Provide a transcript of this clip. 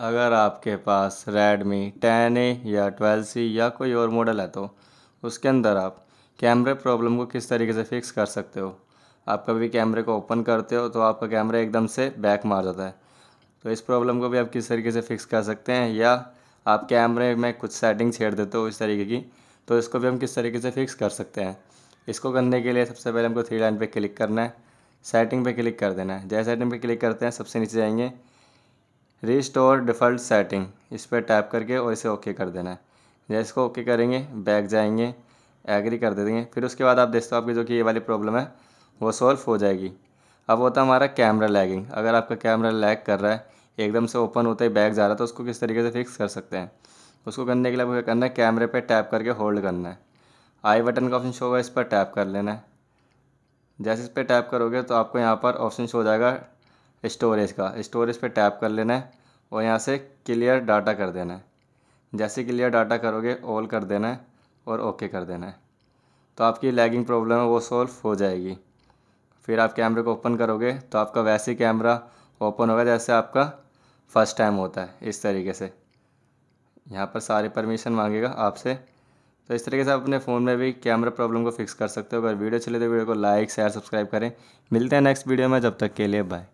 अगर आपके पास Redmi ten ए या 12C सी या कोई और मॉडल है तो उसके अंदर आप कैमरे प्रॉब्लम को किस तरीके से फिक्स कर सकते हो आप कभी कैमरे को ओपन करते हो तो आपका कैमरा एकदम से बैक मार जाता है तो इस प्रॉब्लम को भी आप किस तरीके से फिक्स कर सकते हैं या आप कैमरे में कुछ सेटिंग छेड़ देते हो इस तरीके की तो इसको भी हम किस तरीके से फिक्स कर सकते हैं इसको करने के लिए सबसे पहले हमको थ्री लाइन पर क्लिक करना है सेटिंग पर क्लिक कर देना है जैसे सेटिंग पर क्लिक करते हैं सबसे नीचे जाएंगे रिस्टोर डिफ़ल्ट सेटिंग इस पर टैप करके और इसे ओके कर देना है जैसे इसको ओके करेंगे बैक जाएंगे एग्री कर दे देंगे फिर उसके बाद आप देखते हो आपकी जो कि ये वाली प्रॉब्लम है वो सॉल्व हो जाएगी अब होता है हमारा कैमरा लैगिंग अगर आपका कैमरा लैग कर रहा है एकदम से ओपन होता ही बैग जा रहा है तो उसको किस तरीके से फिक्स कर सकते हैं उसको करने के लिए आपको करना है कैमरे पर टैप करके होल्ड करना है आई बटन का ऑप्शन शो होगा इस पर टैप कर लेना है जैसे इस पर टैप करोगे तो आपको यहाँ पर ऑप्शन शो हो जाएगा स्टोरेज का स्टोरेज पे टैप कर लेना है और यहाँ से क्लियर डाटा कर देना है जैसे क्लियर डाटा करोगे ऑल कर देना है और ओके कर देना है तो आपकी लैगिंग प्रॉब्लम है वो सॉल्व हो जाएगी फिर आप कैमरे को ओपन करोगे तो आपका वैसे ही कैमरा ओपन होगा जैसे आपका फ़र्स्ट टाइम होता है इस तरीके से यहाँ पर सारे परमिशन मांगेगा आपसे तो इस तरीके से आप अपने फ़ोन में भी कैमरा प्रॉब्लम को फिक्स कर सकते हो अगर वीडियो चले तो वीडियो को लाइक शेयर सब्सक्राइब करें मिलते हैं नेक्स्ट वीडियो में जब तक के लिए बाय